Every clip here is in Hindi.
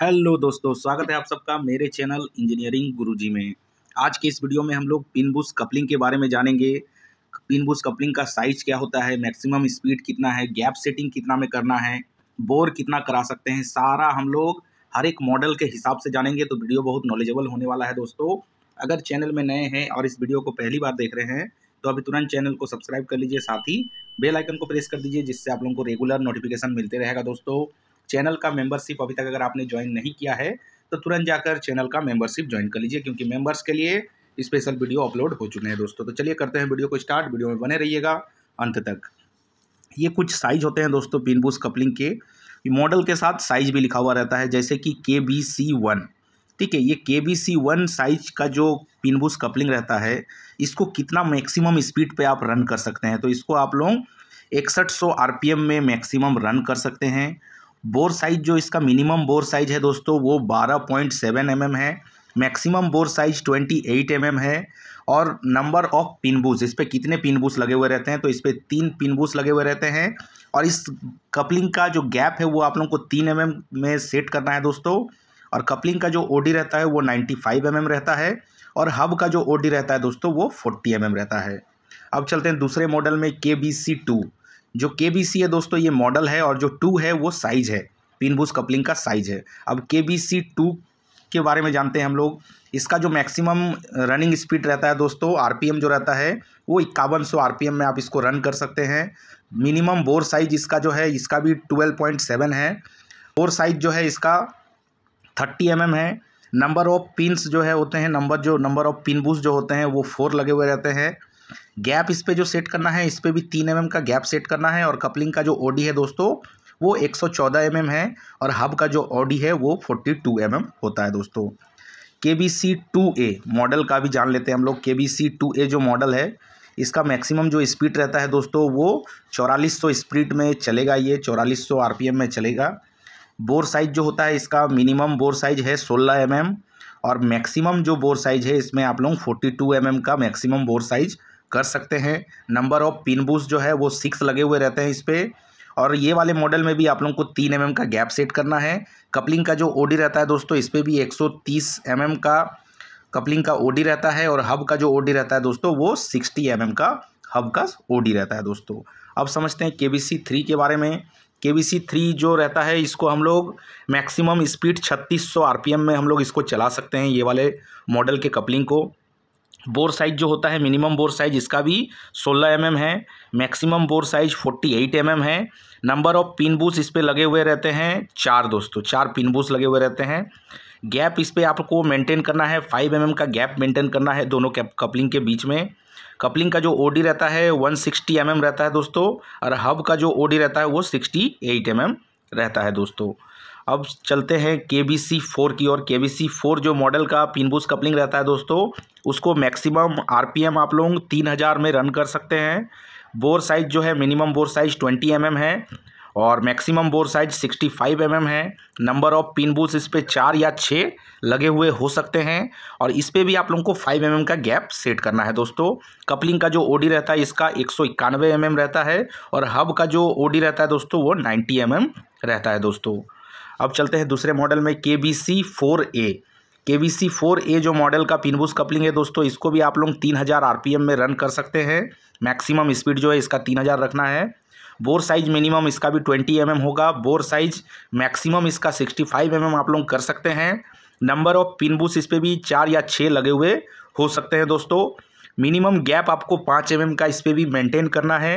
हेलो दोस्तों स्वागत है आप सबका मेरे चैनल इंजीनियरिंग गुरुजी में आज के इस वीडियो में हम लोग पिन बुश कपलिंग के बारे में जानेंगे पिन बुश कपलिंग का साइज क्या होता है मैक्सिमम स्पीड कितना है गैप सेटिंग कितना में करना है बोर कितना करा सकते हैं सारा हम लोग हर एक मॉडल के हिसाब से जानेंगे तो वीडियो बहुत नॉलेजेबल होने वाला है दोस्तों अगर चैनल में नए हैं और इस वीडियो को पहली बार देख रहे हैं तो अभी तुरंत चैनल को सब्सक्राइब कर लीजिए साथ ही बेल आइकन को प्रेस कर दीजिए जिससे आप लोगों को रेगुलर नोटिफिकेशन मिलते रहेगा दोस्तों चैनल का मेंबरशिप अभी तक अगर आपने ज्वाइन नहीं किया है तो तुरंत जाकर चैनल का मेंबरशिप ज्वाइन कर लीजिए क्योंकि मेंबर्स के लिए स्पेशल वीडियो अपलोड हो चुके हैं दोस्तों तो चलिए करते हैं वीडियो को स्टार्ट वीडियो में बने रहिएगा अंत तक ये कुछ साइज होते हैं दोस्तों पिनबूस कपलिंग के मॉडल के साथ साइज भी लिखा हुआ रहता है जैसे कि के बी सी वन ठीक है ये के बी सी वन साइज का जो पिनबूस कपलिंग रहता है इसको कितना मैक्सिमम स्पीड पर आप रन कर सकते हैं तो इसको आप लोग इकसठ सौ में मैक्सिमम रन कर सकते हैं बोर साइज जो इसका मिनिमम बोर साइज है दोस्तों वो 12.7 पॉइंट mm है maximum bore size 28 eight mm है और नंबर ऑफ पिनबूस इस पर कितने पिनबूस लगे हुए रहते हैं तो इस पर तीन पिनबूस लगे हुए रहते हैं और इस कपलिंग का जो गैप है वो आप लोगों को तीन एम mm में सेट करना है दोस्तों और कपलिंग का जो ओ रहता है वो नाइन्टी फाइव mm रहता है और हब का जो ओ रहता है दोस्तों वो फोर्टी एम mm रहता है अब चलते हैं दूसरे मॉडल में के बी सी टू जो के है दोस्तों ये मॉडल है और जो टू है वो साइज है बूस कपलिंग का साइज है अब के बी सी टू के बारे में जानते हैं हम लोग इसका जो मैक्सिमम रनिंग स्पीड रहता है दोस्तों आरपीएम जो रहता है वो इक्यावन सौ एम में आप इसको रन कर सकते हैं मिनिमम बोर साइज इसका जो है इसका भी ट्वेल्व पॉइंट सेवन है बोर साइज जो है इसका थर्टी एम mm है नंबर ऑफ पिनस जो है होते हैं नंबर जो नंबर ऑफ पिन बूस जो होते हैं वो फोर लगे हुए रहते हैं गैप इस पर जो सेट करना है इस पर भी तीन एम का गैप सेट करना है और कपलिंग का जो ओडी है दोस्तों वो एक सौ चौदह एम है और हब का जो ओडी है वो फोर्टी टू एम होता है दोस्तों के B C two A model का भी जान लेते हैं हम लोग के बी सी टू ए जो मॉडल है इसका मैक्सिमम जो स्पीड रहता है दोस्तों वो चौरालीस सौ स्पीड में चलेगा ये चौरालीस सौ एम में चलेगा बोर साइज जो होता है इसका मिनिमम बोर साइज है सोलह एम एम और मैक्सिमम जो बोर साइज है इसमें आप लोग फोर्टी टू एम का मैक्सिमम बोर साइज कर सकते हैं नंबर ऑफ पिन बूस जो है वो सिक्स लगे हुए रहते हैं इस पर और ये वाले मॉडल में भी आप लोगों को तीन एम mm का गैप सेट करना है कपलिंग का जो ओडी रहता है दोस्तों इस पर भी एक सौ तीस mm का कपलिंग का ओडी रहता है और हब का जो ओडी रहता है दोस्तों वो सिक्सटी एम mm का हब का ओडी रहता है दोस्तों अब समझते हैं के बी सी थ्री के बारे में के बी सी थ्री जो रहता है इसको हम लोग मैक्सिमम स्पीड छत्तीस सौ आर पी एम में हम लोग इसको चला सकते हैं ये वाले मॉडल के कपलिंग को बोर साइज जो होता है मिनिमम बोर साइज इसका भी 16 एम mm है maximum bore size 48 M mm है नंबर ऑफ पिन बूस इस पर लगे हुए रहते हैं चार दोस्तों चार पिन बूस लगे हुए रहते हैं गैप इस पर आपको मेंटेन करना है 5 एम mm का गैप मेंटेन करना है दोनों कपलिंग के बीच में कपलिंग का जो ओ रहता है वन सिक्सटी mm रहता है दोस्तों और हब का जो ओ रहता है वो सिक्सटी एट mm रहता है दोस्तों अब चलते हैं के बी सी फोर की ओर के बी सी फोर जो मॉडल का पिनबूस कपलिंग रहता है दोस्तों उसको मैक्सिमम आरपीएम आप लोग तीन हज़ार में रन कर सकते हैं बोर साइज जो है minimum bore size twenty M M है और maximum bore size sixty five M है नंबर ऑफ पिन बूस इस पर चार या छः लगे हुए हो सकते हैं और इस पर भी आप लोगों को फाइव एम एम का गैप सेट करना है दोस्तों कपलिंग का जो ओडी रहता है इसका एक सौ इक्यानवे एम रहता है और हब का जो ओडी रहता है दोस्तों वो नाइन्टी एम एम रहता है दोस्तों अब चलते हैं दूसरे मॉडल में के बी सी फोर ए के बी सी फोर ए जो मॉडल का पिनबूस कपलिंग है दोस्तों इसको भी आप लोग तीन हज़ार आर पी एम में रन कर सकते हैं मैक्सिमम स्पीड जो है इसका तीन हज़ार रखना है बोर साइज मिनिमम इसका भी ट्वेंटी एम एम होगा बोर साइज मैक्सिमम इसका सिक्सटी फाइव एम एम आप लोग कर सकते हैं नंबर ऑफ पिनबूस इस पर भी चार या छः लगे हुए हो सकते हैं दोस्तों मिनिमम गैप आपको पाँच एम एम का इस पर भी मेंटेन करना है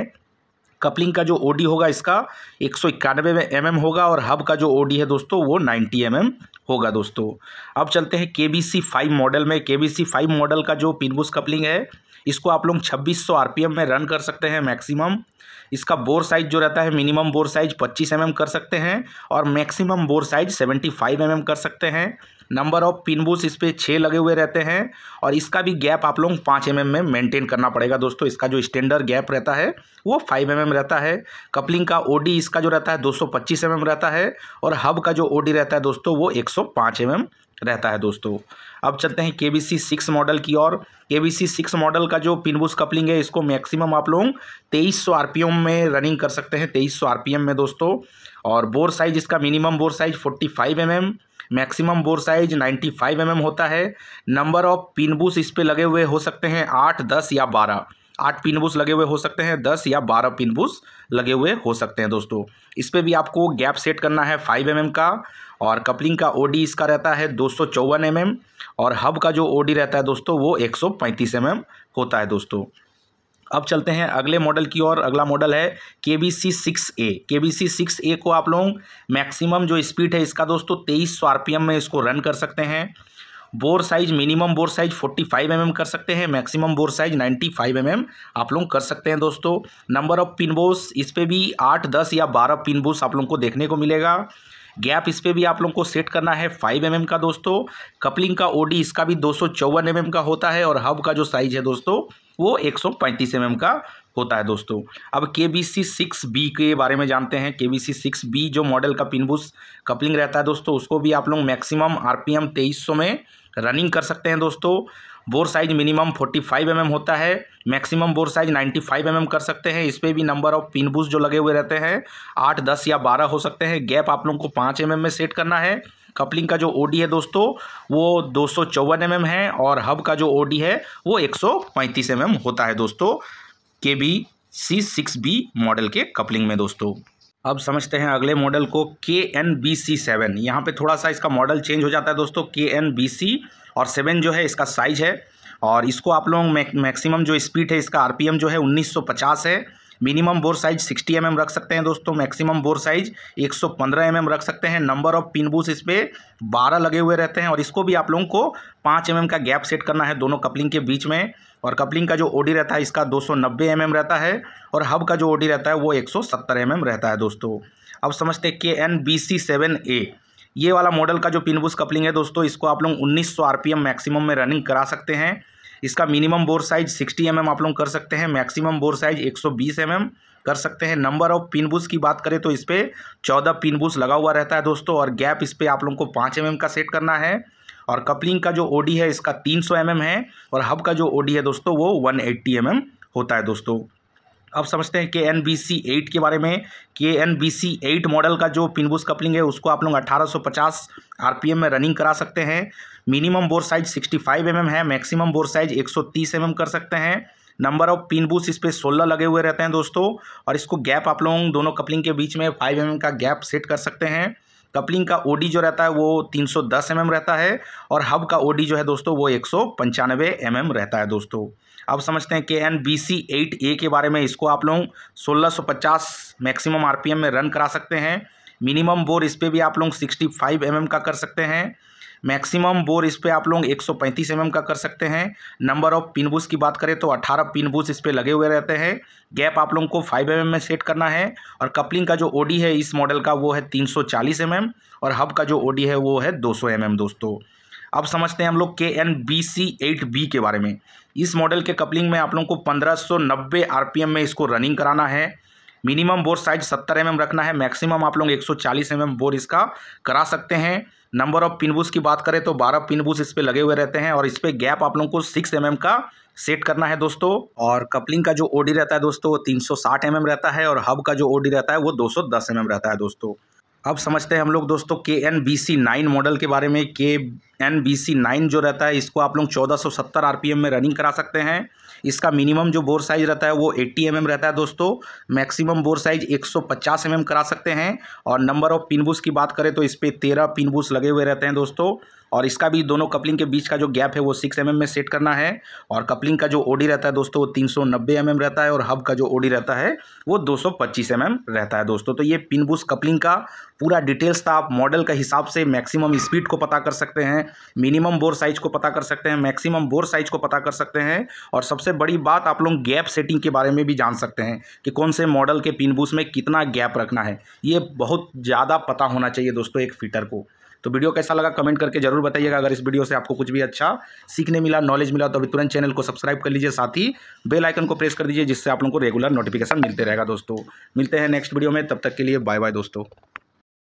कपलिंग का जो ओडी होगा इसका एक सौ इक्यानवे में एम होगा और हब का जो ओडी है दोस्तों वो नाइन्टी एम एम होगा दोस्तों अब चलते हैं के बी सी फाइव मॉडल में के बी सी फाइव मॉडल का जो पिनबुस कपलिंग है इसको आप लोग 2600 आरपीएम में रन कर सकते हैं मैक्सिमम इसका बोर साइज जो रहता है minimum bore size 25 M mm कर सकते हैं और maximum bore size 75 M mm कर सकते हैं नंबर ऑफ पिनबुल्स इस पर छः लगे हुए रहते हैं और इसका भी गैप आप लोग पाँच एम mm में मेंटेन करना पड़ेगा दोस्तों इसका जो स्टैंडर्ड गैप रहता है वो फाइव एम mm रहता है कपलिंग का ओ इसका जो रहता है दो सौ पच्चीस mm रहता है और हब का जो ओ रहता है दोस्तों वो एक सौ mm रहता है दोस्तों अब चलते हैं के बी सी सिक्स मॉडल की और के बी सी सिक्स मॉडल का जो पिनबुस कपलिंग है इसको मैक्सिमम आप लोग तेईस सौ आर पी एम में रनिंग कर सकते हैं तेईस सौ आर पी एम में दोस्तों और बोर साइज इसका minimum bore size forty five M M maximum bore size ninety five M M होता है नंबर ऑफ पिनबुस इस पर लगे हुए हो सकते हैं आठ दस या बारह आठ पिनबुश लगे हुए हो सकते हैं दस या बारह पिनबुश लगे हुए हो सकते हैं दोस्तों इस पर भी आपको गैप सेट करना है फाइव एम mm का और कपलिंग का ओ डी इसका रहता है दो सौ चौवन एम एम और हब का जो ओ डी रहता है दोस्तों वो एक सौ पैंतीस एम एम होता है दोस्तों अब चलते हैं अगले मॉडल की ओर अगला मॉडल है के बी सी सिक्स ए के बी सी सिक्स ए को आप लोग मैक्सिमम जो स्पीड है इसका दोस्तों तेईस सौ आर में इसको रन कर सकते हैं bore size minimum bore size 45 five mm कर सकते हैं maximum bore size 95 five mm आप लोग कर सकते हैं दोस्तों नंबर ऑफ पिन बोस इस पर भी आठ दस या बारह पिन बोस आप लोग को देखने को मिलेगा गैप इस पर भी आप लोग को सेट करना है फाइव एम mm का दोस्तों कपलिंग का ओडी इसका भी दो सौ mm का होता है और हब का जो साइज है दोस्तों वो एक सौ mm का होता है दोस्तों अब के बी सी सिक्स बी के बारे में जानते हैं के बी सी सिक्स बी जो मॉडल का पिनबुस कपलिंग रहता है दोस्तों उसको भी आप लोग मैक्सिमम आर पी एम तेईस सौ में रनिंग कर सकते हैं दोस्तों bore size minimum 45 five mm होता है maximum bore size 95 five mm कर सकते हैं इस पर भी नंबर ऑफ पिन बूस जो लगे हुए रहते हैं आठ दस या बारह हो सकते हैं गैप आप लोगों को पाँच एम mm में सेट करना है कपलिंग का जो ओडी है दोस्तों वो दो सौ mm है और हब का जो ओडी है वो एक सौ mm होता है दोस्तों के B C six B model के कपलिंग में दोस्तों अब समझते हैं अगले मॉडल को के एन बी सी सेवन यहाँ पर थोड़ा सा इसका मॉडल चेंज हो जाता है दोस्तों के एन बी सी और सेवन जो है इसका साइज है और इसको आप लोग मैक्सिमम जो स्पीड है इसका आरपीएम जो है 1950 है minimum bore size 60 M mm रख सकते हैं दोस्तों maximum bore size 115 M mm रख सकते हैं नंबर ऑफ पिन बूस इस पर बारह लगे हुए रहते हैं और इसको भी आप लोगों को पाँच एम mm का गैप सेट करना है दोनों कपलिंग के बीच में और कपलिंग का जो ओडी रहता है इसका 290 सौ mm रहता है और हब का जो ओडी रहता है वो 170 सौ mm रहता है दोस्तों अब समझते हैं के N B C seven A ये वाला मॉडल का जो पिनबूस कपलिंग है दोस्तों इसको आप लोग 1900 सौ मैक्सिमम में रनिंग करा सकते हैं इसका minimum bore size 60 M mm आप लोग कर सकते हैं maximum bore size 120 M mm कर सकते हैं नंबर ऑफ पिन बुश की बात करें तो इस पर चौदह पिन बुश लगा हुआ रहता है दोस्तों और गैप इस पर आप लोग को पाँच एम mm का सेट करना है और कपलिंग का जो ओडी है इसका तीन सौ mm है और हब का जो ओडी है दोस्तों वो वन एट्टी mm होता है दोस्तों अब समझते हैं के एन बी सी एट के बारे में के N B C eight model का जो पिनबूस कपलिंग है उसको आप लोग 1850 आरपीएम में रनिंग करा सकते हैं मिनिमम बोर साइज 65 एम है मैक्सिमम बोर साइज 130 एम कर सकते हैं नंबर ऑफ पिन बूस इस पर सोलह लगे हुए रहते हैं दोस्तों और इसको गैप आप लोग दोनों कपलिंग के बीच में फाइव एम mm का गैप सेट कर सकते हैं कपलिंग का ओडी जो रहता है वो तीन सौ दस एम mm एम रहता है और हब का ओडी जो है दोस्तों वो एक सौ पंचानवे एम mm एम रहता है दोस्तों अब समझते हैं के N B C eight A के बारे में इसको आप लोग सोलह सौ पचास मैक्सिमम आर पी एम में रन करा सकते हैं मिनिमम बोर इस पर भी आप लोग सिक्सटी फाइव एम एम का कर सकते हैं मैक्सिमम बोर इस पर आप लोग 135 एम का कर सकते हैं नंबर ऑफ बूस की बात करें तो 18 बूस इस पर लगे हुए रहते हैं गैप आप लोगों को 5 एम में सेट करना है और कपलिंग का जो ओडी है इस मॉडल का वो है 340 एम और हब का जो ओडी है वो है 200 एम दोस्तों अब समझते हैं हम लोग के N B C eight B के बारे में इस मॉडल के कपलिंग में आप लोगों को पंद्रह पी एम में इसको रनिंग कराना है मिनिमम बोर साइज 70 एम रखना है मैक्सिमम आप लोग 140 एम mm बोर इसका करा सकते हैं नंबर ऑफ पिनबूस की बात करें तो 12 पिनबूस इस पर लगे हुए रहते हैं और इस पर गैप आप लोगों को 6 एम mm का सेट करना है दोस्तों और कपलिंग का जो ओडी रहता है दोस्तों वो 360 एम mm रहता है और हब का जो ओडी रहता है वो 210 एम mm रहता है दोस्तों अब समझते हैं हम लोग दोस्तों के N B C nine model के बारे में के एन बी सी नाइन जो रहता है इसको आप लोग चौदह सौ सत्तर आर पी एम में रनिंग करा सकते हैं इसका मिनिमम जो बोर साइज रहता है वो एट्टी एम एम रहता है दोस्तों मैक्सिमम बोर साइज एक सौ पचास एम एम करा सकते हैं और नंबर ऑफ पिनबूस की बात करें तो इस पर तेरह पिनबूस लगे हुए रहते हैं दोस्तों और इसका भी दोनों कपलिंग के बीच का जो गैप है वो सिक्स एम एम में सेट करना है और कपलिंग का जो ओडी रहता है दोस्तों वो तीन सौ नब्बे एम एम रहता है और हब का जो ओडी रहता है वो दो सौ पच्चीस एम एम रहता है दोस्तों तो ये बूस कपलिंग का पूरा डिटेल्स था आप मॉडल के हिसाब से मैक्सिमम स्पीड को पता कर सकते हैं मिनिमम बोर साइज को पता कर सकते हैं मैक्सिमम बोर साइज को पता कर सकते हैं और सबसे बड़ी बात आप लोग गैप सेटिंग के बारे में भी जान सकते हैं कि कौन से मॉडल के पिन बूस में कितना गैप रखना है ये बहुत ज़्यादा पता होना चाहिए दोस्तों एक फिटर को तो वीडियो कैसा लगा कमेंट करके जरूर बताइएगा अगर इस वीडियो से आपको कुछ भी अच्छा सीखने मिला नॉलेज मिला तो अभी तुरंत चैनल को सब्सक्राइब कर लीजिए साथ ही बेल आइकन को प्रेस कर दीजिए जिससे आप लोगों को रेगुलर नोटिफिकेशन मिलते रहेगा दोस्तों मिलते हैं नेक्स्ट वीडियो में तब तक के लिए बाय बाय दोस्तों